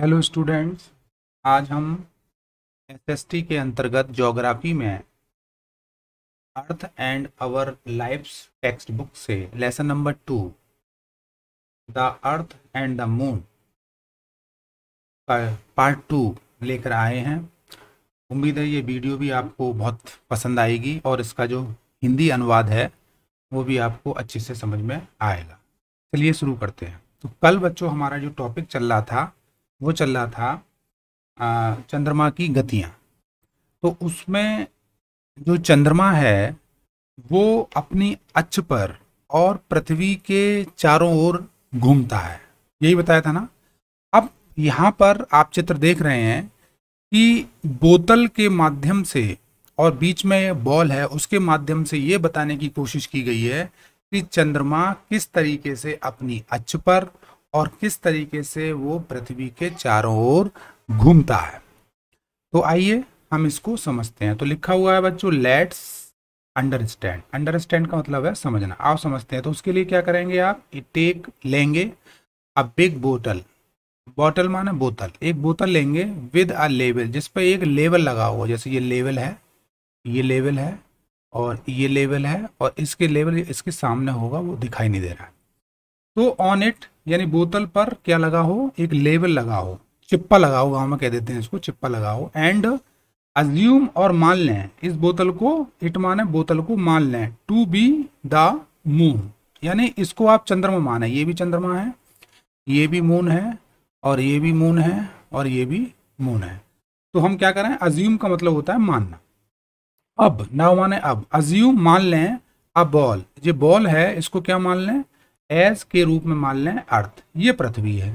hello students आज हम SST के अंतर्गत ज्योग्राफी में earth and our lives textbook से lesson number two the earth and the moon part two लेकर आए हैं उम्मीद है ये वीडियो भी आपको बहुत पसंद आएगी और इसका जो हिंदी अनुवाद है वो भी आपको अच्छे से समझ में आएगा चलिए शुरू करते हैं तो कल बच्चों हमारा जो टॉपिक चल रहा था वो चल रहा था चंद्रमा की गतियाँ तो उसमें जो चंद्रमा है वो अपनी अक्ष पर और पृथ्वी के चारों ओर घूमता है यही बताया था ना अब यहाँ पर आप चित्र देख रहे हैं कि बोतल के माध्यम से और बीच में बॉल है उसके माध्यम से ये बताने की कोशिश की गई है कि चंद्रमा किस तरीके से अपनी अक्ष पर और किस तरीके से वो पृथ्वी के चारों ओर घूमता है तो आइए हम इसको समझते हैं तो लिखा हुआ है बच्चों लेट्स अंडरस्टैंड अंडरस्टैंड का मतलब है समझना आप समझते हैं तो उसके लिए क्या करेंगे आप टेक लेंगे अ बिग बोतल बोतल माने बोतल एक बोतल लेंगे विद अ लेवल जिस पर एक लेवल लगा हुआ जैसे ये लेवल है ये लेवल है और ये लेवल है और इसके लेवल इसके सामने होगा वो दिखाई नहीं दे रहा है तो ऑन इट यानी बोतल पर क्या लगा हो एक लेबल लगा हो चिप्पा लगा हो गाँव में कह देते हैं इसको चिप्पा लगा हो एंड अज्यूम और मान लें इस बोतल को इट माने बोतल को मान लें टू बी द मून यानी इसको आप चंद्रमा माने ये भी चंद्रमा है ये भी मून है और ये भी मून है और ये भी मून है तो हम क्या करें अज्यूम का मतलब होता है मानना अब ना माने अब अज्यूम मान लें अब बॉल ये बॉल है इसको क्या मान लें एस के रूप में मान लें अर्थ ये पृथ्वी है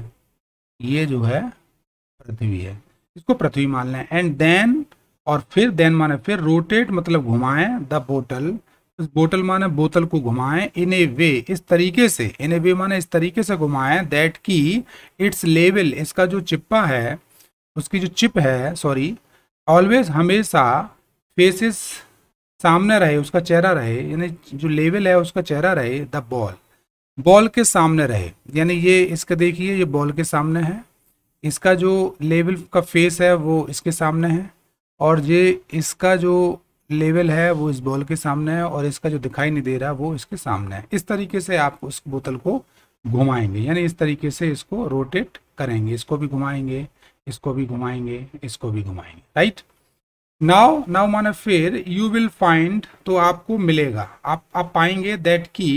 ये जो है पृथ्वी है इसको पृथ्वी मान लें एंड देन और फिर देन माने फिर रोटेट मतलब घुमाएं द बोटल इस बोटल माने बोतल को घुमाएं इन ए वे इस तरीके से इन ए वे माने इस तरीके से घुमाएं दैट की इट्स लेवल इसका जो चिप्पा है उसकी जो चिप है सॉरी ऑलवेज हमेशा फेसेस सामने रहे उसका चेहरा रहे यानी जो लेवल है उसका चेहरा रहे द बॉल बॉल के सामने रहे यानी ये इसका देखिए ये बॉल के सामने है इसका जो लेवल का फेस है वो इसके सामने है और ये इसका जो लेवल है वो इस बॉल के सामने है और इसका जो दिखाई नहीं दे रहा वो इसके सामने है इस तरीके से आप उस बोतल को घुमाएंगे यानी इस तरीके से इसको रोटेट करेंगे इसको भी घुमाएंगे इसको भी घुमाएंगे इसको भी घुमाएंगे राइट नाउ नाउ माने फिर यू विल फाइंड तो आपको मिलेगा आप आप पाएंगे दैट की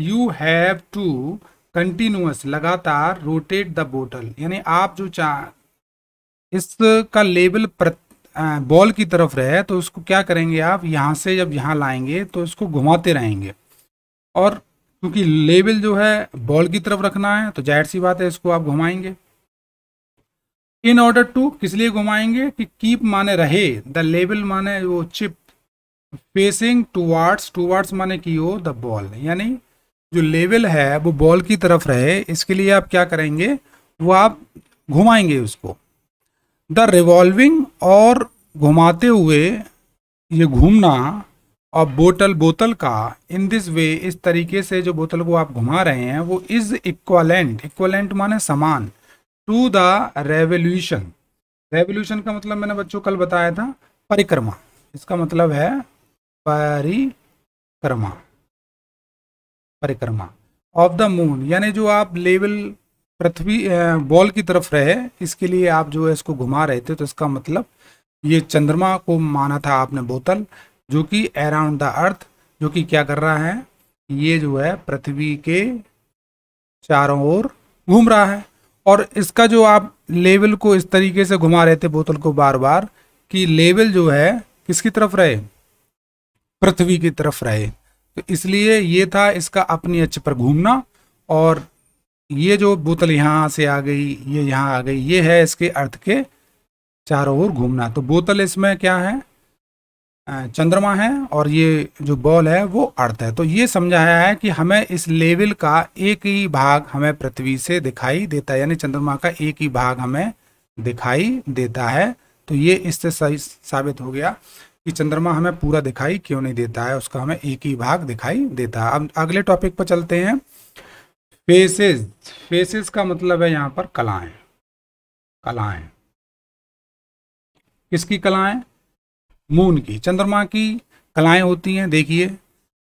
यू हैव टू कंटिन्यूस लगातार रोटेट द बोटल यानी आप जो चाह इसका लेबल बॉल की तरफ रहे तो उसको क्या करेंगे आप यहाँ से जब यहाँ लाएंगे तो इसको घुमाते रहेंगे और क्योंकि लेबल जो है बॉल की तरफ रखना है तो जाहिर सी बात है इसको आप घुमाएंगे इन ऑर्डर टू किस लिए घुमाएंगे कि कीप माने रहे द लेवल माने वो चिप फेसिंग टूवर्ड्स टूवर्ड्स माने की हो द बॉल यानी जो लेवल है वो बॉल की तरफ रहे इसके लिए आप क्या करेंगे वो आप घुमाएंगे उसको द रिवॉल्विंग और घुमाते हुए ये घूमना और बोतल बोतल का इन दिस वे इस तरीके से जो बोतल को आप घुमा रहे हैं वो इज इक्वलेंट इक्वलेंट माने समान टू द रेवोल्यूशन रेवोल्यूशन का मतलब मैंने बच्चों कल बताया था परिक्रमा इसका मतलब है परिक्रमा परिक्रमा ऑफ द मून यानी जो आप लेवल पृथ्वी बॉल की तरफ रहे इसके लिए आप जो है इसको घुमा रहे थे तो इसका मतलब ये चंद्रमा को माना था आपने बोतल जो कि अराउंड द अर्थ जो कि क्या कर रहा है ये जो है पृथ्वी के चारों ओर घूम रहा है और इसका जो आप लेवल को इस तरीके से घुमा रहे थे बोतल को बार बार कि लेवल जो है किसकी तरफ रहे पृथ्वी की तरफ रहे तो इसलिए ये था इसका अपनी अच्छ पर घूमना और ये जो बोतल यहाँ से आ गई ये यहाँ आ गई ये है इसके अर्थ के चारों ओर घूमना तो बोतल इसमें क्या है चंद्रमा है और ये जो बॉल है वो अर्थ है तो ये समझाया है कि हमें इस लेवल का एक ही भाग हमें पृथ्वी से दिखाई देता है यानी चंद्रमा का एक ही भाग हमें दिखाई देता है तो ये इससे सही साबित हो गया कि चंद्रमा हमें पूरा दिखाई क्यों नहीं देता है उसका हमें एक ही भाग दिखाई देता है अब अगले टॉपिक पर चलते हैं फेसेस फेसेस का मतलब है यहाँ पर कलाएं कलाएं किसकी कलाएं मून की चंद्रमा की कलाएं होती हैं देखिए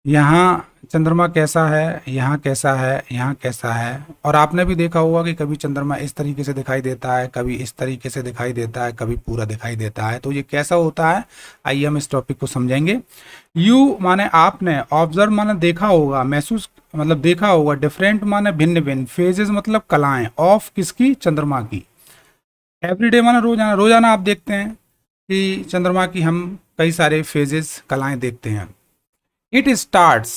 यहाँ चंद्रमा कैसा है यहाँ कैसा है यहाँ कैसा है और आपने भी देखा होगा कि कभी चंद्रमा इस तरीके से दिखाई देता है कभी इस तरीके से दिखाई देता है कभी पूरा दिखाई देता है तो ये कैसा होता है आइए हम इस टॉपिक को समझेंगे यू माने आपने ऑब्जर्व माने देखा होगा महसूस मतलब देखा होगा डिफरेंट माने भिन्न भिन्न फेजेज मतलब कलाएं ऑफ किसकी चंद्रमा की डे माने रोजाना रोजाना आप देखते हैं कि चंद्रमा की हम कई सारे फेजेस कलाएं देखते हैं इट स्टार्ट्स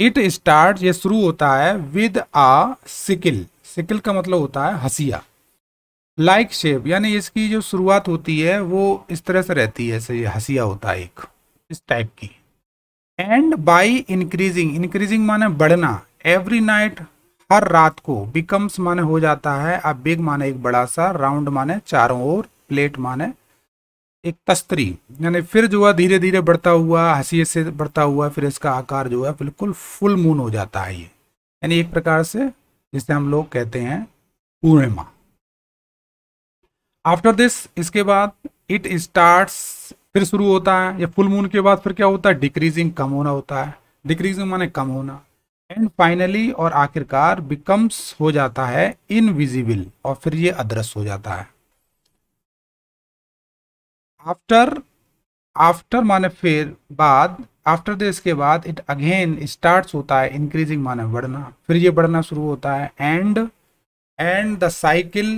इट स्टार्ट ये शुरू होता है विद आ सिकिल सिकिल का मतलब होता है हसिया लाइक शेप यानी इसकी जो शुरुआत होती है वो इस तरह से रहती है ऐसे हसिया होता है एक इस टाइप की एंड बाई इंक्रीजिंग इंक्रीजिंग माने बढ़ना एवरी नाइट हर रात को बिकम्स माने हो जाता है अब बिग माने एक बड़ा सा राउंड माने चारों ओर प्लेट माने एक तस्तरी यानी फिर जो है धीरे धीरे बढ़ता हुआ हसीियत से बढ़ता हुआ फिर इसका आकार जो है बिल्कुल फुल मून हो जाता है ये यानी एक प्रकार से जिसे हम लोग कहते हैं पूर्णिमा आफ्टर दिस इसके बाद इट स्टार्ट्स फिर शुरू होता है या फुल मून के बाद फिर क्या होता है डिक्रीजिंग कम होना होता है डिक्रीजिंग माने कम होना एंड फाइनली और आखिरकार बिकम्स हो जाता है इनविजिबल और फिर ये अदृश्य हो जाता है आफ्टर आफ्टर माने फिर बाद आफ्टर दिस के बाद इट अगेन स्टार्ट होता है इंक्रीजिंग माने बढ़ना फिर ये बढ़ना शुरू होता है एंड एंड द साइकिल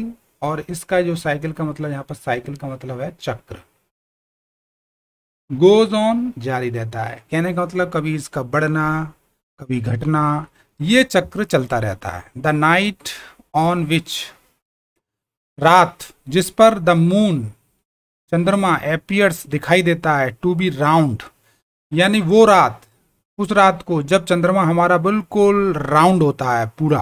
और इसका जो साइकिल का मतलब यहाँ पर साइकिल का मतलब है चक्र गोज ऑन जारी रहता है कहने का मतलब कभी इसका बढ़ना कभी घटना ये चक्र चलता रहता है द नाइट ऑन विच रात जिस पर द मून चंद्रमा एपियर्स दिखाई देता है टू बी राउंड यानी वो रात उस रात को जब चंद्रमा हमारा बिल्कुल राउंड होता है पूरा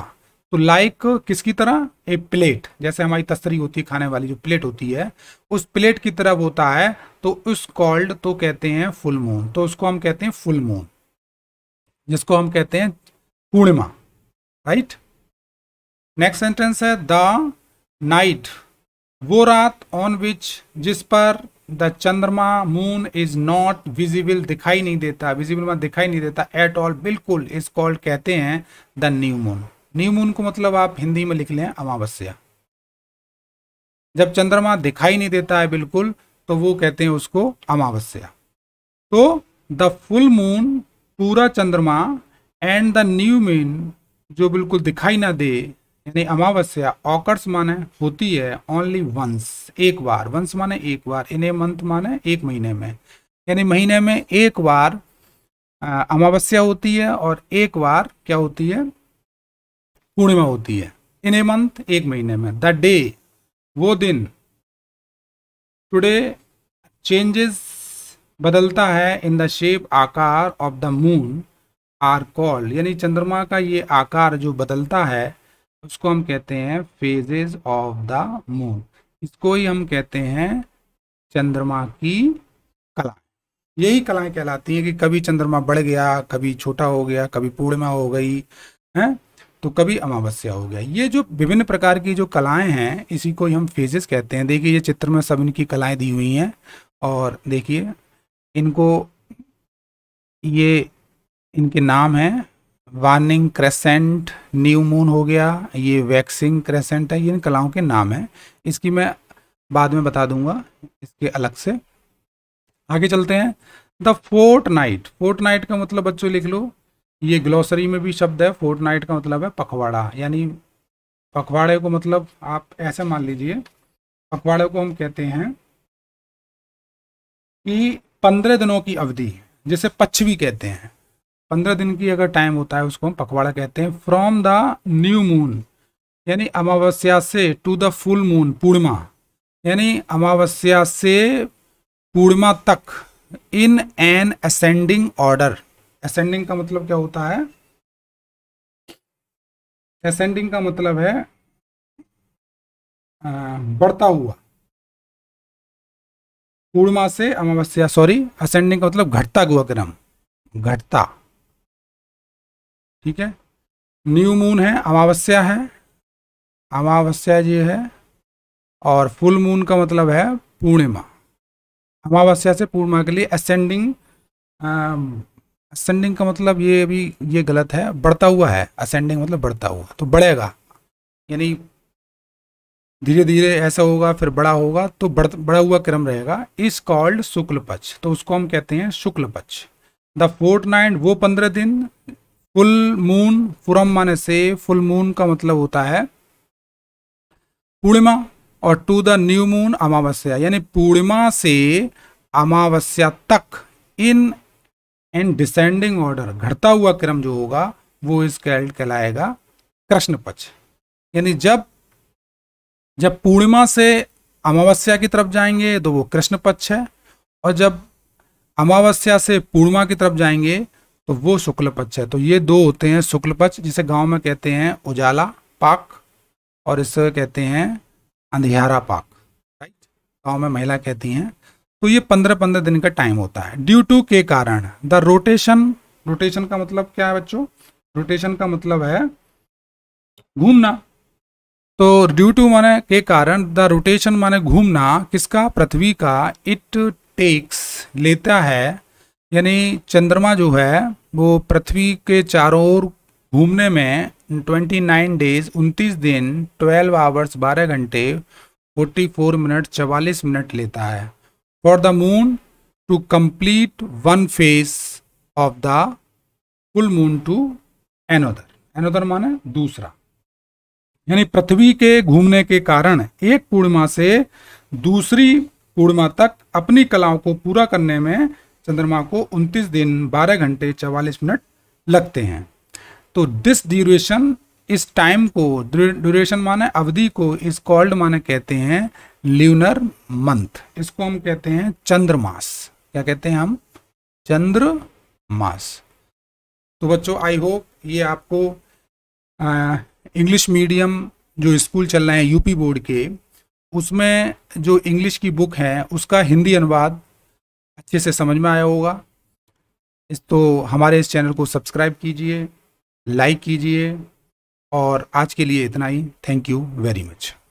तो लाइक किसकी तरह ए प्लेट जैसे हमारी तस्री होती है खाने वाली जो प्लेट होती है उस प्लेट की तरह होता है तो उस कॉल्ड तो कहते हैं फुल मून तो उसको हम कहते हैं फुल मून जिसको हम कहते हैं पूर्णिमा राइट नेक्स्ट सेंटेंस है द नाइट वो रात ऑन विच जिस पर द चंद्रमा मून इज नॉट विजिबल दिखाई नहीं देता विजिबल मतलब दिखाई नहीं देता एट ऑल बिल्कुल इस कॉल्ड कहते हैं the new moon new moon को मतलब आप हिंदी में लिख लें अमावस्या जब चंद्रमा दिखाई नहीं देता है बिल्कुल तो वो कहते हैं उसको अमावस्या तो द फुल मून पूरा चंद्रमा एंड द न्यू मून जो बिल्कुल दिखाई ना दे यानी अमावस्या ऑकर्स माने होती है ओनली वंस एक बार वंस माने एक बार इन ए मंथ माने एक महीने में यानी महीने में एक बार अमावस्या होती है और एक बार क्या होती है पूर्णिमा होती है इन ए मंथ एक महीने में द डे वो दिन टुडे चेंजेस बदलता है इन द शेप आकार of the moon are call यानी चंद्रमा का ये आकार जो बदलता है उसको हम कहते हैं फेजेस ऑफ द मून इसको ही हम कहते हैं चंद्रमा की कला यही कलाएं कहलाती हैं कि कभी चंद्रमा बढ़ गया कभी छोटा हो गया कभी पूर्णिमा हो गई है तो कभी अमावस्या हो गया ये जो विभिन्न प्रकार की जो कलाएं हैं इसी को ही हम फेजेस कहते हैं देखिए ये चित्र में सब इनकी कलाएं दी हुई हैं और देखिए इनको ये इनके नाम हैं वार्निंग क्रेसेंट न्यू मून हो गया ये वैक्सिंग क्रेसेंट है ये इन कलाओं के नाम हैं इसकी मैं बाद में बता दूंगा इसके अलग से आगे चलते हैं the fortnight fortnight का मतलब बच्चों लिख लो ये ग्लोसरी में भी शब्द है फोर्ट नाइट का मतलब है पखवाड़ा यानी पखवाड़े को मतलब आप ऐसा मान लीजिए पखवाड़े को हम कहते हैं कि पंद्रह दिनों की अवधि जिसे पच्छवी कहते हैं पंद्रह दिन की अगर टाइम होता है उसको हम पखवाड़ा कहते हैं फ्रॉम द न्यू मून यानी अमावस्या से टू द फुल मून पूर्णिमा यानी अमावस्या से पूर्णिमा तक in an ascending order ascending का मतलब क्या होता है असेंडिंग का मतलब है बढ़ता हुआ पूर्णिमा से अमावस्या सॉरी असेंडिंग का मतलब घटता हुआ क्रम घटता ठीक है न्यू मून है अमावस्या है अमावस्या ये है और फुल मून का मतलब है पूर्णिमा अमावस्या से पूर्णिमा के लिए असेंडिंग असेंडिंग का मतलब ये अभी ये गलत है बढ़ता हुआ है असेंडिंग मतलब बढ़ता हुआ तो बढ़ेगा यानी धीरे धीरे ऐसा होगा फिर बड़ा होगा तो बढ़ बड़ा हुआ क्रम रहेगा इस कॉल्ड शुक्ल पक्ष तो उसको हम कहते हैं शुक्ल पक्ष द फोर्थ नाइन वो पंद्रह दिन फुल मून फुरम माने से फुल मून का मतलब होता है पूर्णिमा और टू द न्यू मून अमावस्या यानी पूर्णिमा से अमावस्या तक इन इन डिसेंडिंग ऑर्डर घटता हुआ क्रम जो होगा वो इस कैल्ट कहलाएगा कृष्ण पक्ष यानी जब जब पूर्णिमा से अमावस्या की तरफ जाएंगे तो वो कृष्ण पक्ष है और जब अमावस्या से पूर्णिमा की तरफ जाएंगे तो वो शुक्ल पक्ष है तो ये दो होते हैं शुक्ल पक्ष जिसे गांव में कहते हैं उजाला पाक और इसे कहते हैं अंधियारा पाक राइट गाँव में महिला कहती हैं तो ये पंद्रह पंद्रह दिन का टाइम होता है ड्यू टू के कारण द रोटेशन रोटेशन का मतलब क्या है बच्चों रोटेशन का मतलब है घूमना तो ड्यू टू माने के कारण द रोटेशन माने घूमना किसका पृथ्वी का इट टेक्स लेता है यानी चंद्रमा जो है वो पृथ्वी के चारों ओर घूमने में 29 डेज 29 दिन 12 आवर्स 12 घंटे 44 मिनट 44 मिनट लेता है for the moon to complete one phase of the full moon to another another माने दूसरा यानी पृथ्वी के घूमने के कारण एक पूर्णिमा से दूसरी पूर्णिमा तक अपनी कलाओं को पूरा करने में चंद्रमा को 29 दिन 12 घंटे 44 मिनट लगते हैं तो दिस ड्यूरेशन इस टाइम को ड्यूरेशन माने अवधि को इस कॉल्ड माने कहते हैं ल्यूनर मंथ इसको हम कहते हैं चंद्रमास क्या कहते हैं हम मास तो बच्चों आई होप ये आपको इंग्लिश मीडियम जो स्कूल चल रहे हैं यूपी बोर्ड के उसमें जो इंग्लिश की बुक है उसका हिंदी अनुवाद अच्छे से समझ में आया होगा इस तो हमारे इस चैनल को सब्सक्राइब कीजिए लाइक कीजिए और आज के लिए इतना ही थैंक यू वेरी मच